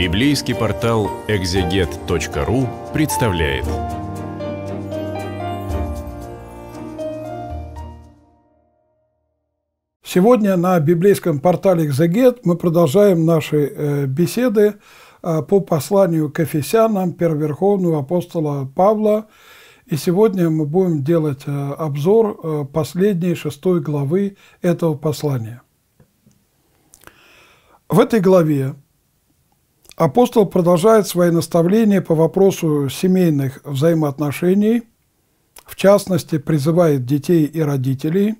Библейский портал экзегет.ру представляет. Сегодня на библейском портале «Экзегет» мы продолжаем наши э, беседы а, по посланию к Ефесянам, первоверховного апостола Павла. И сегодня мы будем делать э, обзор э, последней шестой главы этого послания. В этой главе – Апостол продолжает свои наставления по вопросу семейных взаимоотношений, в частности, призывает детей и родителей,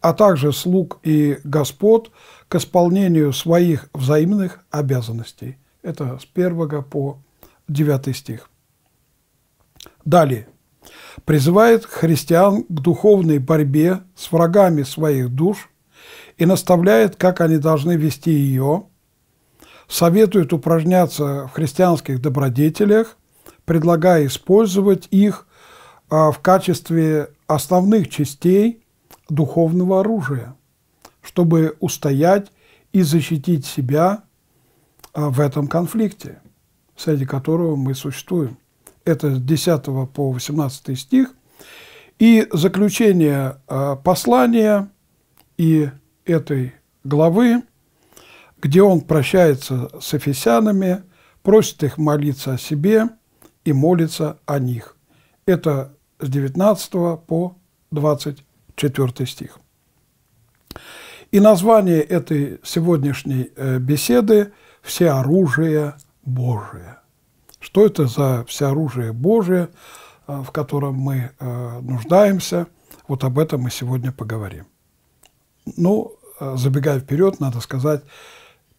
а также слуг и господ к исполнению своих взаимных обязанностей. Это с 1 по 9 стих. Далее. Призывает христиан к духовной борьбе с врагами своих душ и наставляет, как они должны вести ее – советует упражняться в христианских добродетелях, предлагая использовать их а, в качестве основных частей духовного оружия, чтобы устоять и защитить себя а, в этом конфликте, среди которого мы существуем. Это с 10 по 18 стих. И заключение а, послания и этой главы где он прощается с эфесянами, просит их молиться о себе и молится о них. Это с 19 по 24 стих. И название этой сегодняшней э, беседы «Всеоружие Божие». Что это за всеоружие Божие, э, в котором мы э, нуждаемся? Вот об этом мы сегодня поговорим. Ну, забегая вперед, надо сказать,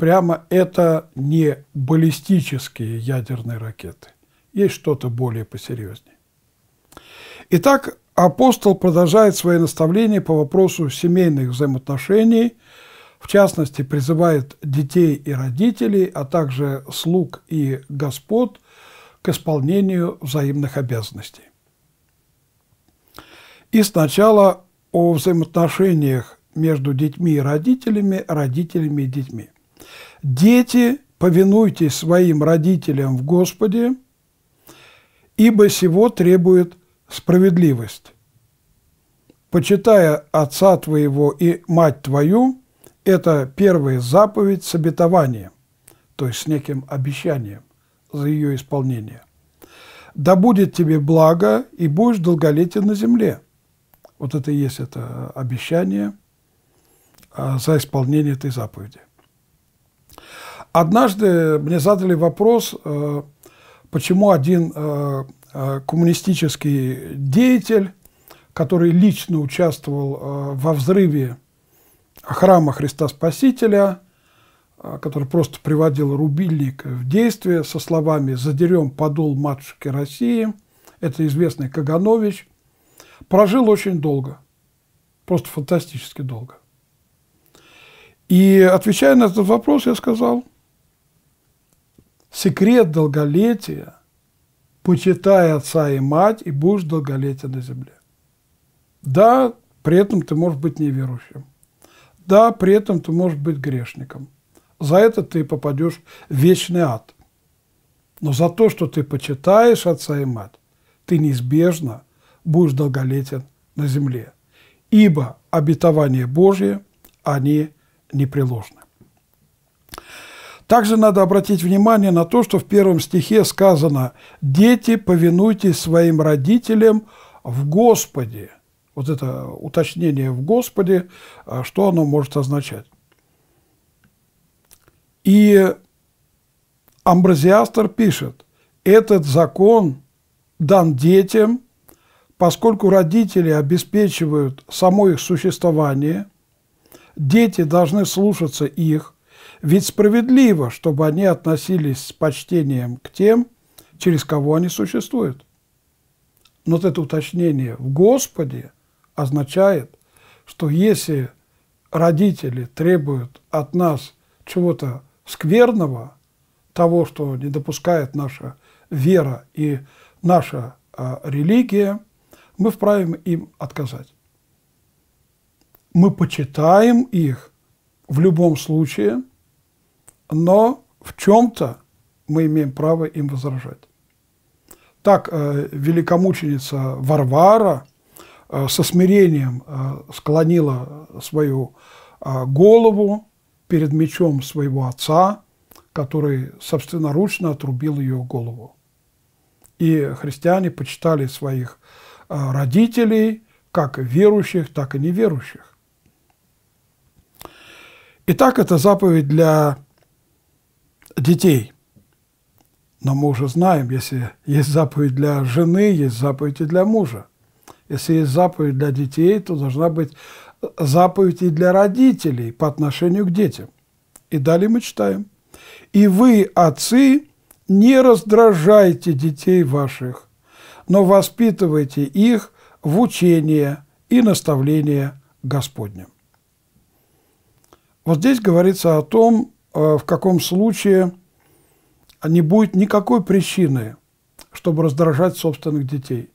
прямо это не баллистические ядерные ракеты. Есть что-то более посерьезнее. Итак, апостол продолжает свои наставления по вопросу семейных взаимоотношений, в частности, призывает детей и родителей, а также слуг и господ к исполнению взаимных обязанностей. И сначала о взаимоотношениях между детьми и родителями, родителями и детьми. «Дети, повинуйтесь своим родителям в Господе, ибо сего требует справедливость. Почитая отца твоего и мать твою, это первая заповедь с обетованием, то есть с неким обещанием за ее исполнение. Да будет тебе благо, и будешь долголетен на земле. Вот это и есть это обещание а, за исполнение этой заповеди. Однажды мне задали вопрос, э, почему один э, э, коммунистический деятель, который лично участвовал во взрыве храма Христа Спасителя, который просто приводил рубильник в действие со словами «задерем подол матушки России», это известный Каганович, прожил очень долго, просто фантастически долго. И отвечая на этот вопрос, я сказал, Секрет долголетия – почитай отца и мать, и будешь долголетие на земле. Да, при этом ты можешь быть неверующим. Да, при этом ты можешь быть грешником. За это ты попадешь в вечный ад. Но за то, что ты почитаешь отца и мать, ты неизбежно будешь долголетен на земле. Ибо обетования Божьи, они непреложны. Также надо обратить внимание на то, что в первом стихе сказано «Дети, повинуйтесь своим родителям в Господе». Вот это уточнение «в Господе», а, что оно может означать. И Амбразиастр пишет, этот закон дан детям, поскольку родители обеспечивают само их существование, дети должны слушаться их – ведь справедливо, чтобы они относились с почтением к тем, через кого они существуют. Но вот это уточнение в Господе означает, что если родители требуют от нас чего-то скверного, того, что не допускает наша вера и наша а, религия, мы вправе им отказать. Мы почитаем их в любом случае – но в чем-то мы имеем право им возражать. Так э, великомученица Варвара э, со смирением э, склонила свою голову перед мечом своего отца, который собственноручно отрубил ее голову. И христиане почитали своих родителей, как верующих, так и неверующих. Итак, это заповедь для детей. Но мы уже знаем, если есть заповедь для жены, есть заповедь и для мужа. Если есть заповедь для детей, то должна быть заповедь и для родителей по отношению к детям. И далее мы читаем. «И вы, отцы, не раздражайте детей ваших, но воспитывайте их в учение и наставление Господне». Вот здесь говорится о том, Э, в каком случае не будет никакой причины, чтобы раздражать собственных детей,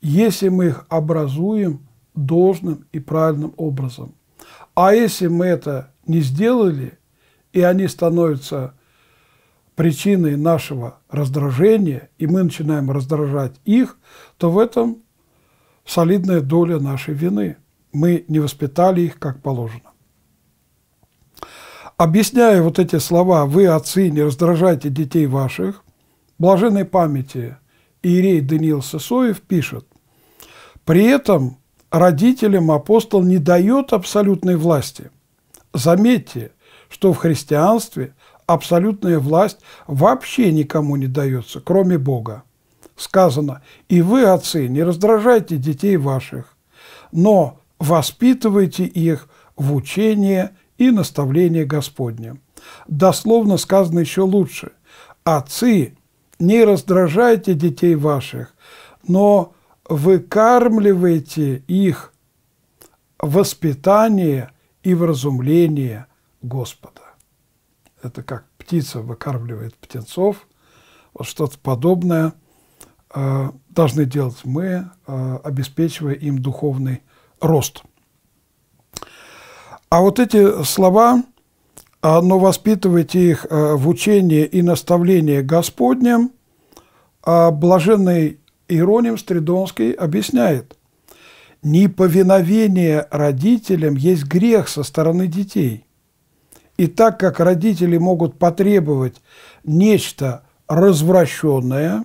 если мы их образуем должным и правильным образом. А если мы это не сделали, и они становятся причиной нашего раздражения, и мы начинаем раздражать их, то в этом солидная доля нашей вины. Мы не воспитали их как положено объясняя вот эти слова «Вы, отцы, не раздражайте детей ваших», блаженной памяти Иерей Даниил Сысоев пишет, «При этом родителям апостол не дает абсолютной власти. Заметьте, что в христианстве абсолютная власть вообще никому не дается, кроме Бога. Сказано, и вы, отцы, не раздражайте детей ваших, но воспитывайте их в учение и наставление Господне. Дословно сказано еще лучше. «Отцы, не раздражайте детей ваших, но выкармливайте их воспитание и вразумление Господа». Это как птица выкармливает птенцов, вот что-то подобное э, должны делать мы, э, обеспечивая им духовный рост – а вот эти слова, а, но воспитывайте их э, в учении и наставлении Господнем, а блаженный Иероним Стридонский объясняет, неповиновение родителям есть грех со стороны детей. И так как родители могут потребовать нечто развращенное,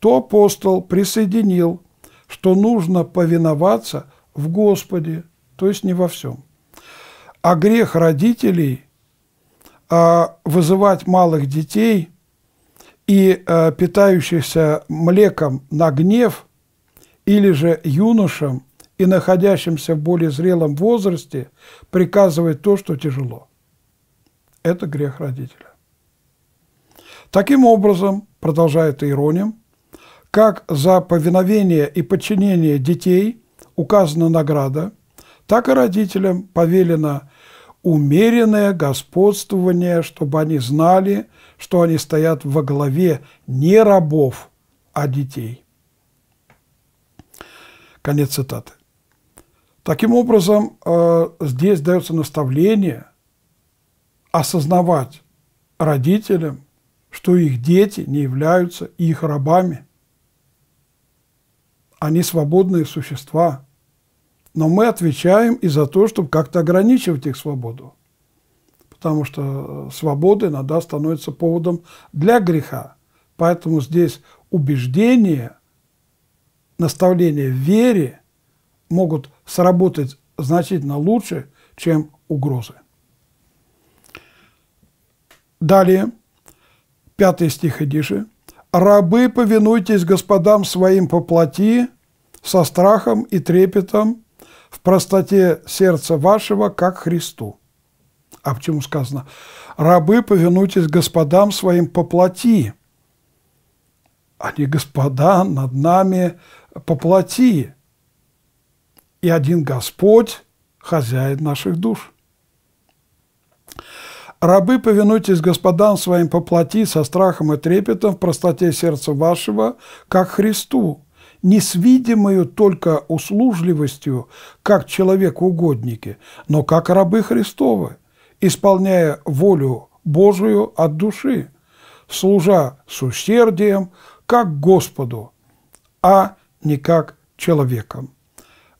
то апостол присоединил, что нужно повиноваться в Господе, то есть не во всем. А грех родителей а вызывать малых детей и э, питающихся млеком на гнев или же юношам и находящимся в более зрелом возрасте приказывать то, что тяжело. Это грех родителя. Таким образом, продолжает Иероним, как за повиновение и подчинение детей указана награда, так и родителям повелено умеренное господствование, чтобы они знали, что они стоят во главе не рабов, а детей. Конец цитаты. Таким образом, э, здесь дается наставление осознавать родителям, что их дети не являются их рабами. Они свободные существа – но мы отвечаем и за то, чтобы как-то ограничивать их свободу. Потому что э, свобода иногда становится поводом для греха. Поэтому здесь убеждения, наставления в вере могут сработать значительно лучше, чем угрозы. Далее, пятый стих Идиши. «Рабы, повинуйтесь господам своим по плоти, со страхом и трепетом, в простоте сердца вашего, как Христу». А почему сказано? «Рабы, повинуйтесь господам своим по плоти». А «Господа над нами по плоти». И один Господь – хозяин наших душ. «Рабы, повинуйтесь господам своим по плоти со страхом и трепетом в простоте сердца вашего, как Христу, не с видимою только услужливостью, как человек-угодники, но как рабы Христовы, исполняя волю Божию от души, служа с усердием, как Господу, а не как человеком,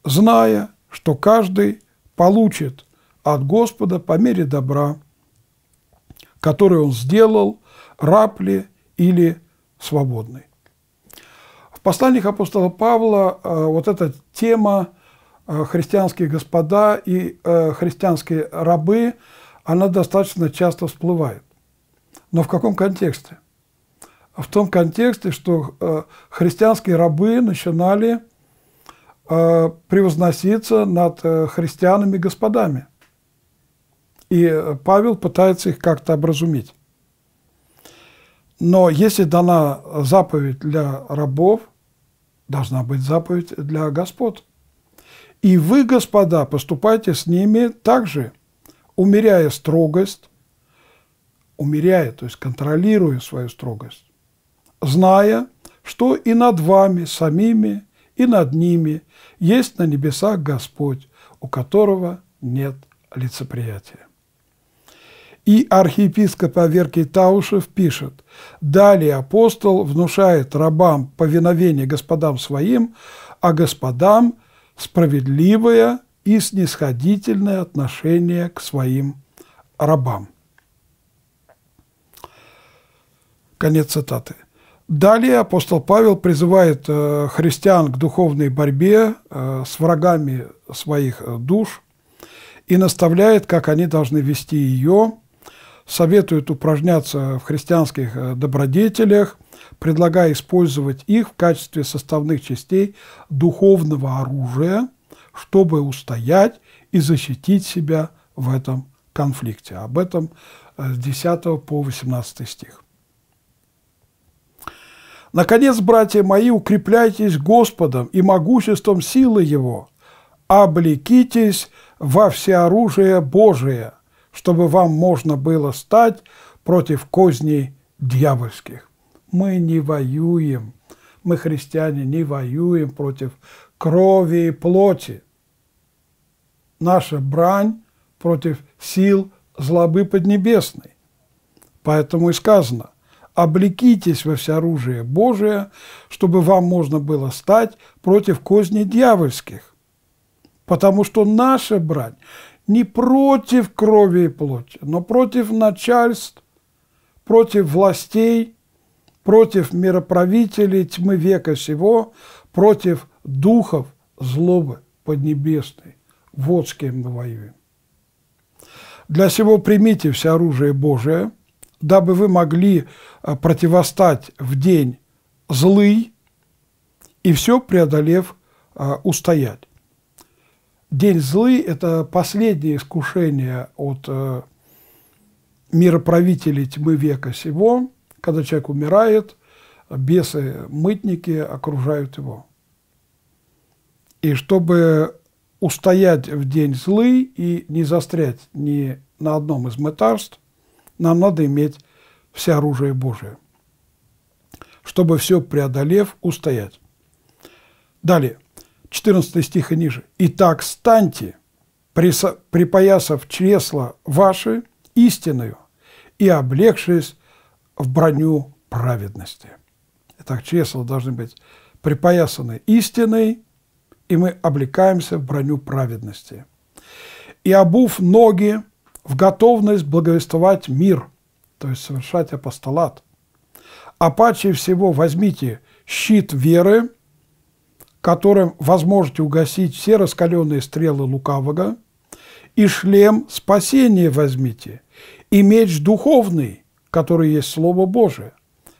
зная, что каждый получит от Господа по мере добра, который он сделал, раб ли или свободный. В посланиях апостола Павла э, вот эта тема э, христианские господа и э, христианские рабы, она достаточно часто всплывает. Но в каком контексте? В том контексте, что христианские рабы начинали превозноситься над христианами господами. И Павел пытается их как-то образумить. Но если дана заповедь для рабов, должна быть заповедь для господ. И вы, господа, поступайте с ними так же, умеряя строгость, умеряя, то есть контролируя свою строгость, зная, что и над вами самими, и над ними есть на небесах Господь, у которого нет лицеприятия. И архиепископ Аверкий Таушев пишет, «Далее апостол внушает рабам повиновение господам своим, а господам справедливое и снисходительное отношение к своим рабам». Конец цитаты. Далее апостол Павел призывает э, христиан к духовной борьбе э, с врагами своих э, душ и наставляет, как они должны вести ее, советует упражняться в христианских э, добродетелях, предлагая использовать их в качестве составных частей духовного оружия, чтобы устоять и защитить себя в этом конфликте. Об этом э, с 10 по 18 стих. Наконец, братья мои, укрепляйтесь Господом и могуществом силы Его, облекитесь во всеоружие Божие – чтобы вам можно было стать против козней дьявольских. Мы не воюем, мы, христиане, не воюем против крови и плоти. Наша брань против сил злобы поднебесной. Поэтому и сказано, облекитесь во всеоружие Божие, чтобы вам можно было стать против козней дьявольских. Потому что наша брань не против крови и плоти, но против начальств, против властей, против мироправителей тьмы века сего, против духов злобы поднебесной. Вот с кем мы воюем. Для сего примите все оружие Божие, дабы вы могли а, противостать в день злый и все преодолев а, устоять. День злый – это последнее искушение от э, мироправителей тьмы века сего, когда человек умирает, а бесы, мытники окружают его. И чтобы устоять в день злый и не застрять ни на одном из мытарств, нам надо иметь все оружие Божие, чтобы все преодолев, устоять. Далее – 14 стих и ниже. «Итак, станьте, припоясав чресла ваши истинную и облегшись в броню праведности». Итак, чресла должны быть припоясаны истиной, и мы облекаемся в броню праведности. «И обув ноги в готовность благовествовать мир», то есть совершать апостолат. «А паче всего возьмите щит веры, которым возможно угасить все раскаленные стрелы лукавого, и шлем спасения возьмите, и меч духовный, который есть Слово Божие,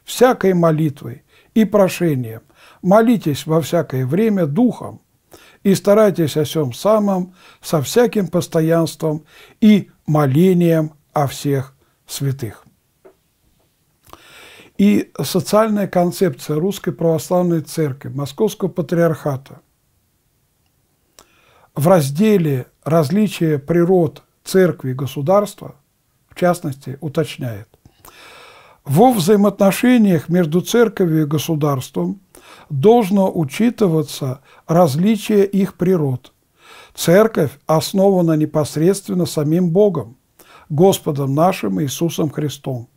всякой молитвой и прошением. Молитесь во всякое время Духом, и старайтесь о всем самом со всяким постоянством и молением о всех святых и социальная концепция Русской Православной Церкви, Московского Патриархата в разделе различия природ церкви и государства» в частности уточняет. Во взаимоотношениях между церковью и государством должно учитываться различие их природ. Церковь основана непосредственно самим Богом, Господом нашим Иисусом Христом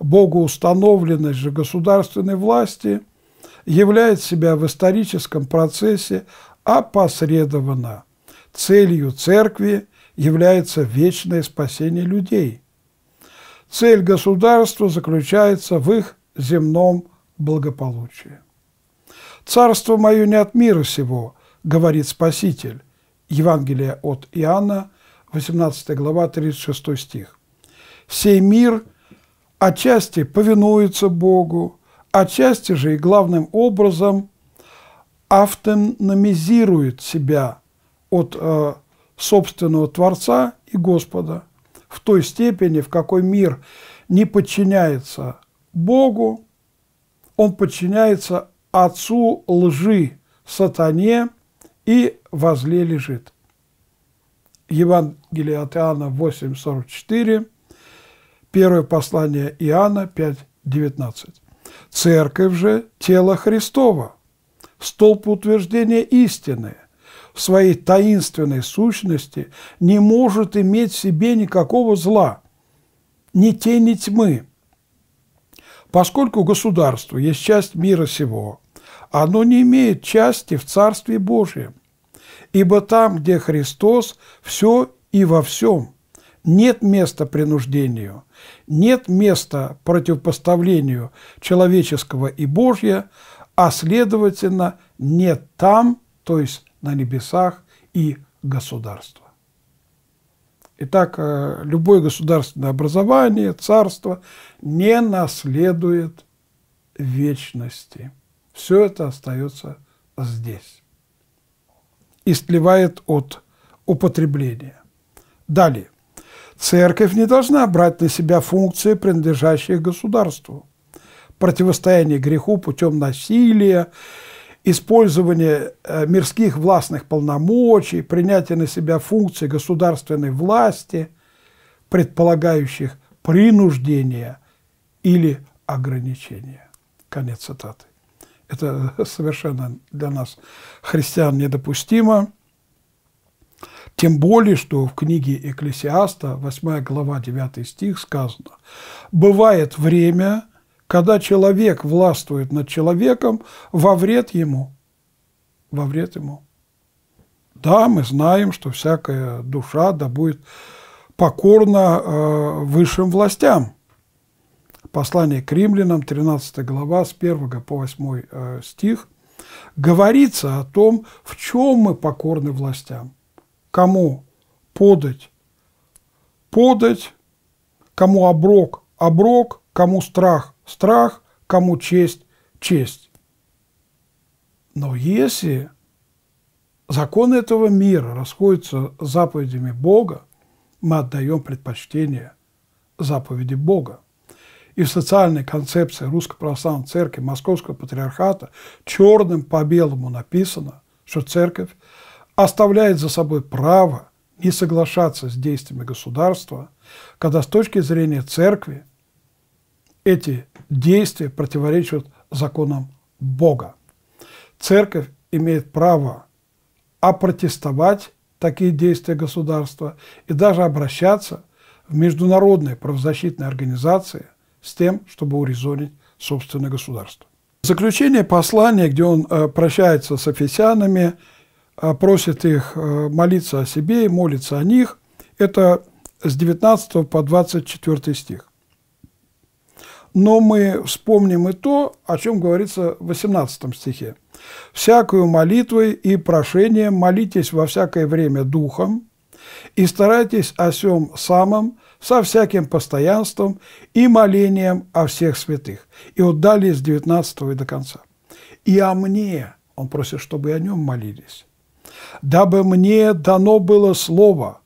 богоустановленность же государственной власти являет себя в историческом процессе опосредованно. Целью церкви является вечное спасение людей. Цель государства заключается в их земном благополучии. «Царство мое не от мира сего», – говорит Спаситель. Евангелие от Иоанна, 18 глава, 36 стих. «Сей мир отчасти повинуется Богу, отчасти же и главным образом автономизирует себя от э, собственного Творца и Господа в той степени, в какой мир не подчиняется Богу, он подчиняется отцу лжи, сатане и возле лежит. Евангелие от Иоанна 8:44 Первое послание Иоанна 5.19. Церковь же – тело Христова, столб утверждения истины, в своей таинственной сущности не может иметь в себе никакого зла, ни тени тьмы. Поскольку государство есть часть мира сего, оно не имеет части в Царстве Божьем, ибо там, где Христос, все и во всем – нет места принуждению, нет места противопоставлению человеческого и Божья, а следовательно, нет там, то есть на небесах и государства. Итак, э, любое государственное образование, царство не наследует вечности. Все это остается здесь и сливает от употребления. Далее. Церковь не должна брать на себя функции, принадлежащие государству. Противостояние греху путем насилия, использование э, мирских властных полномочий, принятие на себя функций государственной власти, предполагающих принуждение или ограничение. Конец цитаты. Это совершенно для нас, христиан, недопустимо. Тем более, что в книге Экклесиаста, 8 глава, 9 стих сказано, «Бывает время, когда человек властвует над человеком во вред ему». Во вред ему. Да, мы знаем, что всякая душа да будет покорна э, высшим властям. Послание к римлянам, 13 глава, с 1 по 8 э, стих, говорится о том, в чем мы покорны властям – кому подать, подать, кому оброк, оброк, кому страх, страх, кому честь, честь. Но если законы этого мира расходятся с заповедями Бога, мы отдаем предпочтение заповеди Бога. И в социальной концепции Русской Православной Церкви Московского Патриархата черным по белому написано, что церковь оставляет за собой право не соглашаться с действиями государства, когда с точки зрения церкви эти действия противоречат законам Бога. Церковь имеет право опротестовать такие действия государства и даже обращаться в международные правозащитные организации с тем, чтобы урезонить собственное государство. заключение послания, где он э, прощается с офисянами, а, просит их а, молиться о себе и молиться о них. Это с 19 по 24 стих. Но мы вспомним и то, о чем говорится в 18 стихе. «Всякую молитвой и прошением молитесь во всякое время духом, и старайтесь о сем самом со всяким постоянством и молением о всех святых». И вот далее с 19 и до конца. «И о мне» – он просит, чтобы и о нем молились дабы мне дано было слово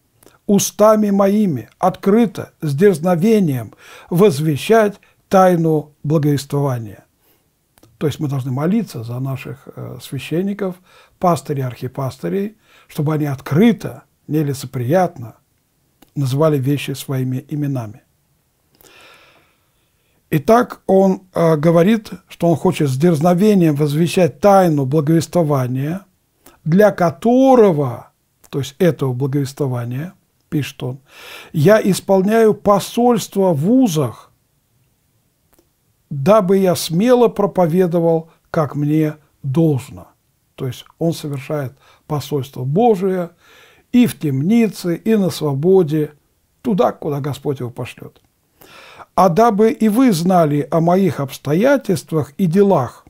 устами моими открыто, с дерзновением возвещать тайну благовествования. То есть мы должны молиться за наших э, священников, пастырей, архипастырей, чтобы они открыто, нелицеприятно называли вещи своими именами. Итак, он э, говорит, что он хочет с дерзновением возвещать тайну благовествования – для которого, то есть этого благовествования, пишет он, я исполняю посольство в вузах, дабы я смело проповедовал, как мне должно. То есть он совершает посольство Божие и в темнице, и на свободе, туда, куда Господь его пошлет. А дабы и вы знали о моих обстоятельствах и делах,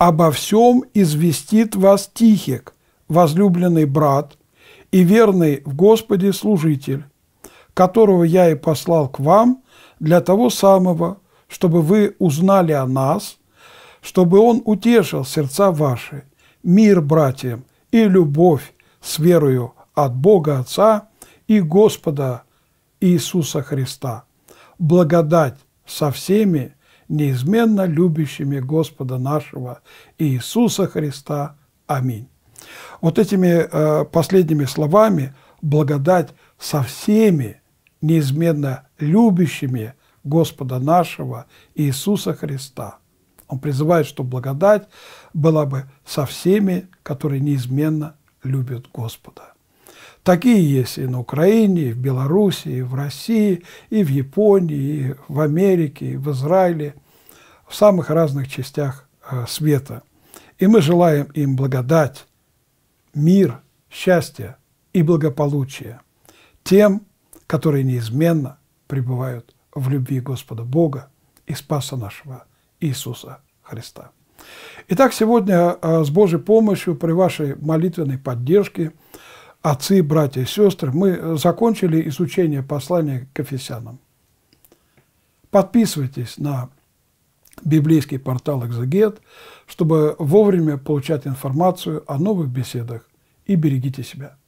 обо всем известит вас Тихик, возлюбленный брат и верный в Господе служитель, которого я и послал к вам для того самого, чтобы вы узнали о нас, чтобы он утешил сердца ваши, мир братьям и любовь с верою от Бога Отца и Господа Иисуса Христа. Благодать со всеми, неизменно любящими Господа нашего Иисуса Христа. Аминь. Вот этими э, последними словами благодать со всеми неизменно любящими Господа нашего Иисуса Христа. Он призывает, чтобы благодать была бы со всеми, которые неизменно любят Господа. Такие есть и на Украине, и в Беларуси, и в России, и в Японии, и в Америке, и в Израиле, в самых разных частях э, света. И мы желаем им благодать, мир, счастье и благополучия тем, которые неизменно пребывают в любви Господа Бога и Спаса нашего Иисуса Христа. Итак, сегодня э, с Божьей помощью, при вашей молитвенной поддержке – отцы, братья, сестры, мы э, закончили изучение послания к Ефесянам. Подписывайтесь на библейский портал «Экзегет», чтобы вовремя получать информацию о новых беседах и берегите себя.